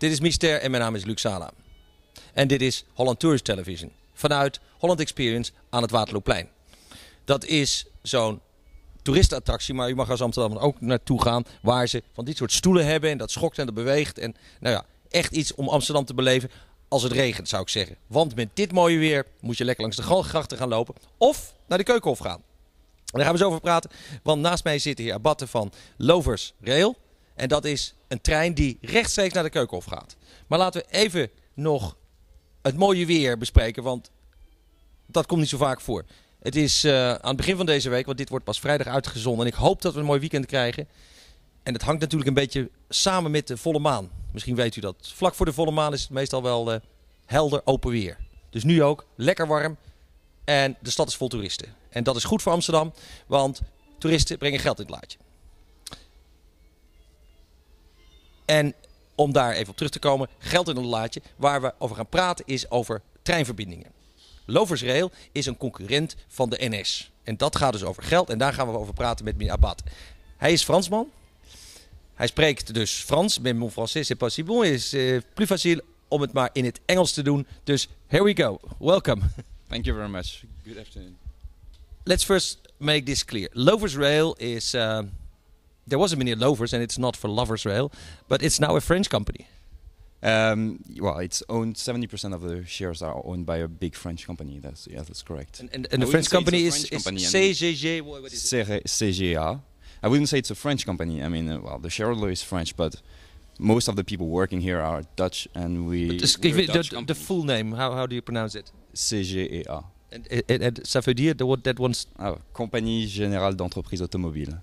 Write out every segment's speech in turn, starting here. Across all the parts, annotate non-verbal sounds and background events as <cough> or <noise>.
dit is Mister en mijn naam is Luc Sala. En dit is Holland Tourist Television vanuit Holland Experience aan het Waterloopplein. Dat is zo'n toeristenattractie, maar je mag als Amsterdam ook naartoe gaan waar ze van dit soort stoelen hebben en dat schokt en dat beweegt. En nou ja, echt iets om Amsterdam te beleven als het regent, zou ik zeggen. Want met dit mooie weer moet je lekker langs de Galgrachten gaan lopen of naar de Keukenhof gaan. daar gaan we zo over praten, want naast mij de hier Abatten van Lovers Rail. En dat is een trein die rechtstreeks naar de Keukenhof gaat. Maar laten we even nog het mooie weer bespreken, want dat komt niet zo vaak voor. Het is eh, aan het begin van deze week, want dit wordt pas vrijdag uitgezonden. En ik hoop dat we een mooi weekend krijgen. En dat hangt natuurlijk een beetje samen met de volle maan. Misschien weet u dat. Vlak voor de volle maan is het meestal wel eh, helder open weer. Dus nu ook, lekker warm. En de stad is vol toeristen. En dat is goed voor Amsterdam, want toeristen brengen geld in het laadje. En om daar even op terug te komen, geld in een laadje. Waar we over gaan praten is over treinverbindingen. Lovers Rail is een concurrent van de NS. En dat gaat dus over geld. En daar gaan we over praten met meneer Abad. Hij is Fransman. Hij spreekt dus Frans. met mon français c'est pas si bon. is plus facile om het maar in het Engels te doen. Dus here we go. Welcome. Thank you very much. Good afternoon. Let's first make this clear. Lovers Rail is... Eh, there wasn't many lovers, and it's not for lovers rail, but it's now a French company. Um, well, it's owned. Seventy percent of the shares are owned by a big French company. That's yeah, that's correct. And, and, and the French company is, French company is CGG. CGA. I wouldn't say it's a French company. I mean, uh, well, the shareholder is French, but most of the people working here are Dutch, and we. Just give it the, the, full name. How, how do you pronounce it? CGEA. And, and, and ça veut dire the, what that one's. Oh, Compagnie Générale d'Entreprise Automobile.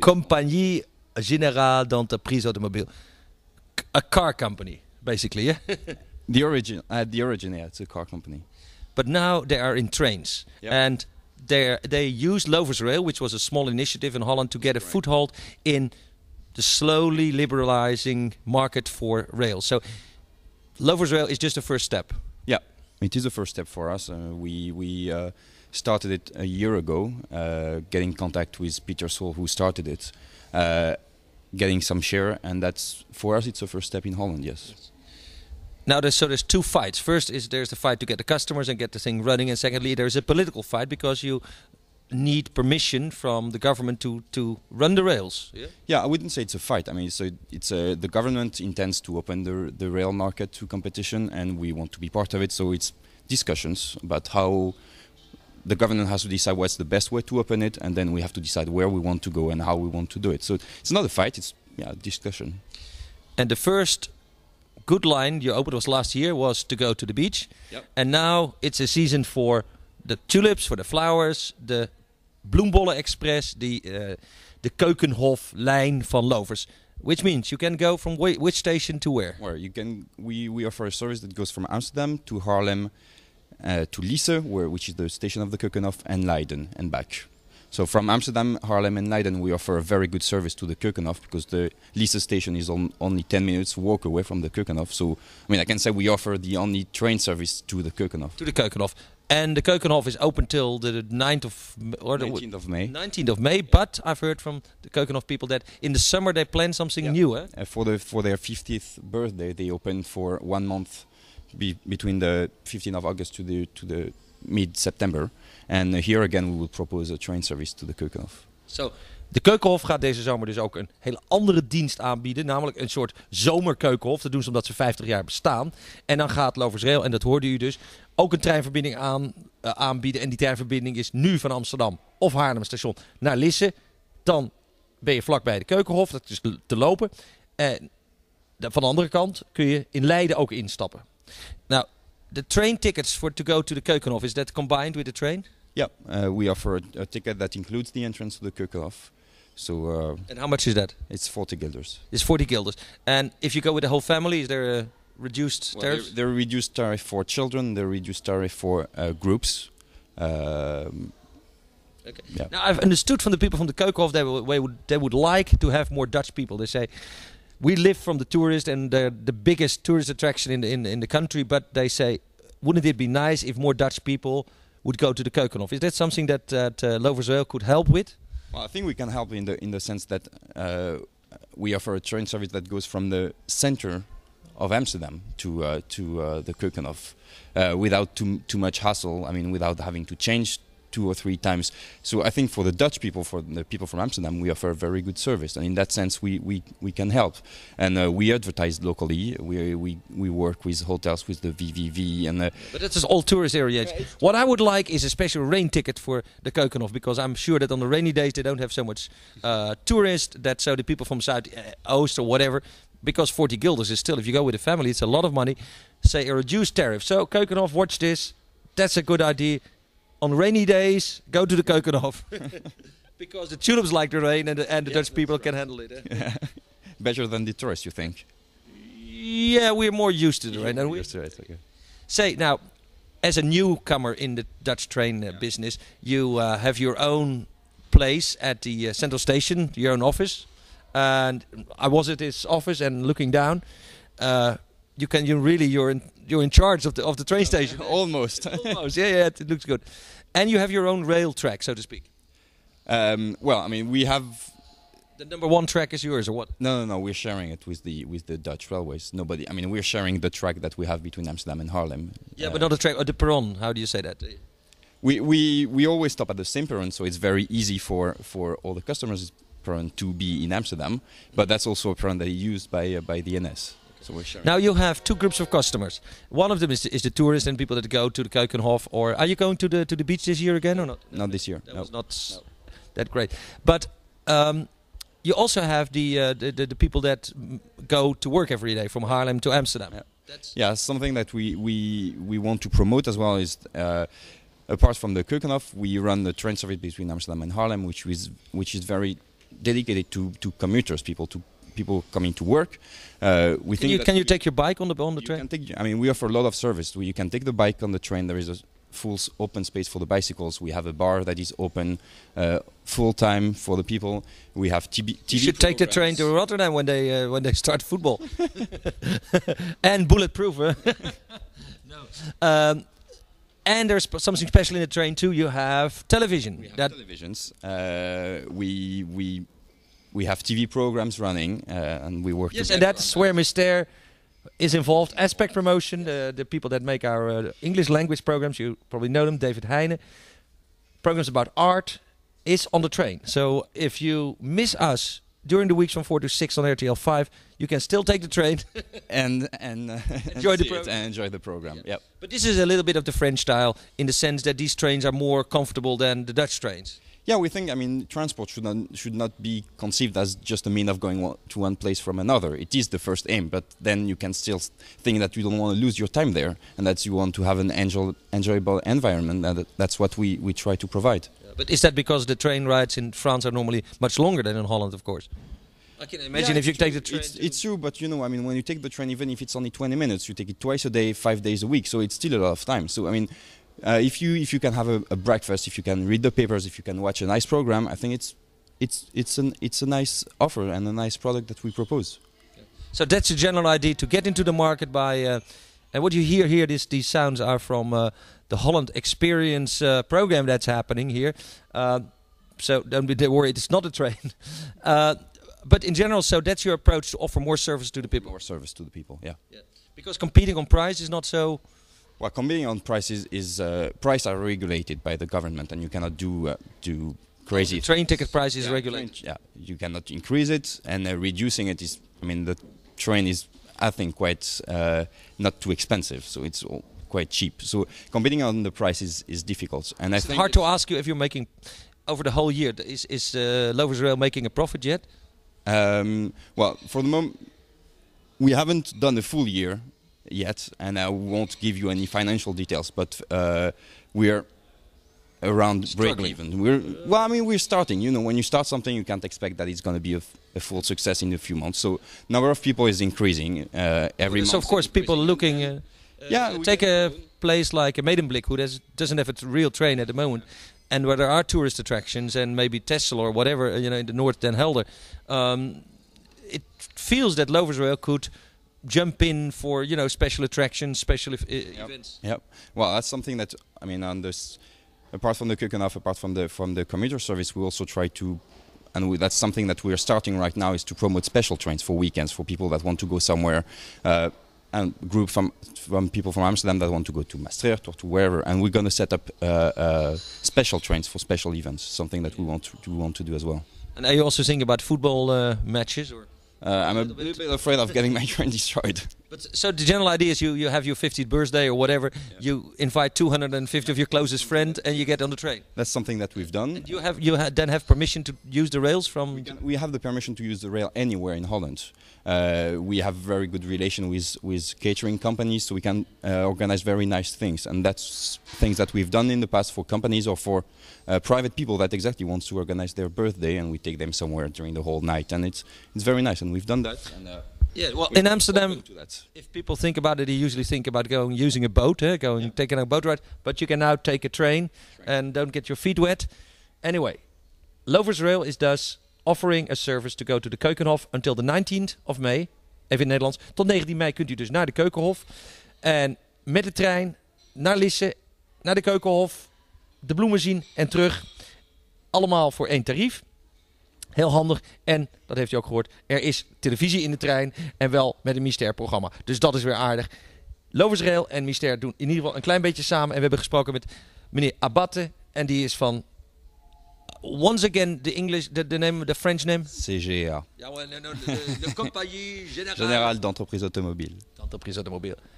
Compagnie Générale d'Entreprise Automobile. A car company, basically, yeah? <laughs> the origin, uh, the origin, yeah, it's a car company. But now they are in trains. Yep. And they they used Lovers Rail, which was a small initiative in Holland, to get a right. foothold in the slowly liberalizing market for rail. So Lovers Rail is just a first step. Yeah, it is a first step for us. Uh, we we uh, started it a year ago, uh, getting contact with Peter Soul, who started it, uh, getting some share, and that's for us. It's a first step in Holland. Yes. yes. Now, there's, so there's two fights. First is there's the fight to get the customers and get the thing running, and secondly, there's a political fight because you need permission from the government to to run the rails. Yeah, yeah I wouldn't say it's a fight. I mean, so it's a, the government intends to open the the rail market to competition, and we want to be part of it. So it's discussions about how the government has to decide what's the best way to open it, and then we have to decide where we want to go and how we want to do it. So it's not a fight; it's yeah, discussion. And the first good line you opened was last year was to go to the beach, yep. and now it's a season for the tulips, for the flowers, the Bloembollen Express, the uh, the Keukenhof line van Lovers which means you can go from which station to where? Where you can we we offer a service that goes from Amsterdam to Harlem uh, to Lisse, where, which is the station of the Kökenhof, and Leiden and back. So from Amsterdam, Haarlem, and Leiden, we offer a very good service to the Keukenhof because the Lisse station is on, only 10 minutes walk away from the Keukenhof. So, I mean, I can say we offer the only train service to the Keukenhof. To the Keukenhof. And the Keukenhof is open till the 9th of or 19th of May. 19th of May, yeah. but I've heard from the Keukenhof people that in the summer they plan something yeah. new, eh? Uh, for the for their 50th birthday, they open for one month between the 15th of August to the to the mid September. And uh, here again, we will propose a train service to the Keukenhof. So. De Keukenhof gaat deze zomer dus ook een hele andere dienst aanbieden. Namelijk een soort zomerkeukenhof. Dat doen ze omdat ze 50 jaar bestaan. En dan gaat Lovers Rail, en dat hoorde u dus, ook een treinverbinding aan, eh, aanbieden. En die treinverbinding is nu van Amsterdam of Haarlem station naar Lisse. Dan ben je vlakbij de Keukenhof. Dat is te lopen. En van de andere kant kun je in Leiden ook instappen. Now, the train tickets for to go to the Keukenhof is that combined with the train? Yeah, uh, we offer a, a, ticket that includes the entrance to the Keukenhof. So. Uh, and how much is that? It's forty guilders. It's forty guilders. And if you go with the whole family, is there a reduced well, tariff? There, are reduced tariff for children. There are reduced tariff for uh, groups. Um, Okay. Yeah. Now I've understood from the people from the Keukenhof they would they would like to have more Dutch people. They say we live from the tourist and they're the biggest tourist attraction in the, in, in the country. But they say, wouldn't it be nice if more Dutch people would go to the Keukenhof? Is that something that, that uh, could help with? Well, I think we can help in the in the sense that uh, we offer a train service that goes from the center of Amsterdam to uh, to uh, the Keukenhof uh, without too too much hassle. I mean, without having to change two or three times. So I think for the Dutch people, for the people from Amsterdam, we offer a very good service, and in that sense, we we, we can help. And uh, we advertise locally. We, we we work with hotels with the VVV and. Uh, but that's all tourist area. Yeah, what I would like is a special rain ticket for the Keukenhof because I'm sure that on the rainy days they don't have so much uh, tourists. That so the people from South uh, Oost or whatever because 40 guilders is still, if you go with a family, it's a lot of money, say a reduced tariff. So, Keukenhof, watch this. That's a good idea on rainy days, go to the Keukenhof. <laughs> because the tulips like the rain and the, and the Dutch people right. can handle it. Eh? Yeah. <laughs> Better than the tourists, you think? Yeah, we're more used to the rain. Yeah, Used to it, okay. Say, now, as a newcomer in the Dutch train uh, yeah. business, you uh, have your own place at the uh, central station, your own office. And I was at his office and looking down. Uh, you can you really you're in you're in charge of the of the train station <laughs> almost <laughs> almost yeah yeah it looks good and you have your own rail track so to speak um, well i mean we have the number one track is yours or what no no no we're sharing it with the with the dutch railways nobody i mean we're sharing the track that we have between amsterdam and harlem yeah uh, but not the track or uh, the perron how do you say that we, we we always stop at the same perron so it's very easy for for all the customers to be in Amsterdam, but that's also a brand that is used by uh, by the NS. Now you have two groups of customers. One of them is, is the tourists and people that go to the Keukenhof. Or are you going to the to the beach this year again or not? Not this year. That no. was not no. that great. But um, you also have the, uh, the, the the people that go to work every day from Haarlem to Amsterdam. Yeah. That's yeah, something that we we we want to promote as well is. Uh, apart from the Keukenhof, we run the train service between Amsterdam and Haarlem, which is which is very dedicated to, to commuters, people to people coming to work. Uh, we can think you, can you take your bike on the on the train? Take, I mean, we offer a lot of service. You can take the bike on the train. There is a full open space for the bicycles. We have a bar that is open uh, full time for the people. We have TV. TV you should programs. take the train to Rotterdam when they uh, when they start football. <laughs> and bulletproof. Huh? <laughs> no. Um, and there's something special in the train too. You have television. We have televisions. Uh, we we we have TV programs running, uh, and we work. Yes, and that's where Mister is involved. Aspect Promotion, the, the people that make our uh, English language programs, you probably know them. David Heine, programs about art is on the train. So if you miss us during the weeks from 4 to 6 on RTL 5. You can still take the train <laughs> and and uh, <laughs> enjoy and the program. and enjoy the program. Yeah. Yep. But this is a little bit of the French style in the sense that these trains are more comfortable than the Dutch trains. Yeah, we think. I mean, transport should not should not be conceived as just a mean of going to one place from another. It is the first aim, but then you can still think that you don't want to lose your time there, and that you want to have an enjoy, enjoyable environment. And that's what we we try to provide. Yeah, but is that because the train rides in France are normally much longer than in Holland, of course? I can imagine yeah, if you take the train. It's, it's, true, but you know, I mean, when you take the train, even if it's only 20 minutes, you take it twice a day, five days a week. So it's still a lot of time. So, I mean, uh, if you if you can have a, a, breakfast, if you can read the papers, if you can watch a nice program, I think it's it's it's an it's a nice offer and a nice product that we propose. So that's the general idea to get into the market by. Uh, and what you hear here, these these sounds are from uh, the Holland Experience uh, program that's happening here. Uh, so don't be worried, it's not a train. <laughs> Uh, but in general, so that's your approach to offer more service to the people. More service to the people, yeah. yeah. Because competing on price is not so well, on prices is uh, price are regulated by the government, and you cannot do uh, do crazy. The train ticket price is yeah, regulated. Train, yeah, you cannot increase it, and uh, reducing it is. I mean, the train is, I think, quite uh, not too expensive, so it's quite cheap. So competing on the prices is difficult, and it's I hard to ask you if you're making over the whole year. Is is uh, Lovers Rail making a profit yet? Um, well, for the moment, we haven't done a full year yet, and I won't give you any financial details. But uh, we're around break even. We're well, I mean, we're starting. You know, when you start something, you can't expect that it's going to be a, full success in a few months. So number of people is increasing uh, every so month. So of course, people looking. Uh, yeah, take a place like Medemblik, who does, doesn't have a real train at the moment, and where there are tourist attractions and maybe Tesla or whatever, you know, in the north, Den Helder. Um, it feels that Lovers Rail could jump in for you know special attractions, special if, uh, yep. events. Yep. Well, that's something that I mean on this. Apart from the off, apart from the from the commuter service, we also try to and we, that's something that we're starting right now is to promote special trains for weekends for people that want to go somewhere uh, and group from from people from Amsterdam that want to go to Maastricht or to wherever and we're going to set up uh, uh, special trains for special events something that we want to, we want to do as well and are you also thinking about football uh, matches or uh, I'm a little bit afraid of getting my train <laughs> destroyed. But so the general idea is you, you have your 50th birthday or whatever, yeah. you invite 250 of your closest friend and you get on the train. That's something that we've done. And you have you ha then have permission to use the rails from. We, can, we, have the permission to use the rail anywhere in Holland. Uh, we have very good relation with with catering companies, so we can uh, organize very nice things, and that's things that we've done in the past for companies or for uh, private people that exactly wants to organize their birthday, and we take them somewhere during the whole night, and it's it's very nice, and we've done that. And, uh, Yeah, well, in Amsterdam, if people think about it, they usually think about going using a boat, eh? going taking a boat ride. But you can now take a train and don't get your feet wet. Anyway, Lovers Rail is thus offering a service to go to the Keukenhof until the 19th of May. Even in het Nederlands. Tot 19 mei kunt u dus naar de Keukenhof. En met de trein naar Lisse, naar de Keukenhof, de bloemen zien en terug. Allemaal voor één tarief. Heel handig. En, dat heeft u ook gehoord, er is televisie in de trein. En wel met een mystère programma. Dus dat is weer aardig. Loversrail en mystère doen in ieder geval een klein beetje samen. En we hebben gesproken met meneer Abatte. En die is van once again the English the, the, name the French name CGA. Ja, well, compagnie générale <laughs> d'entreprise automobile. D'entreprise automobile.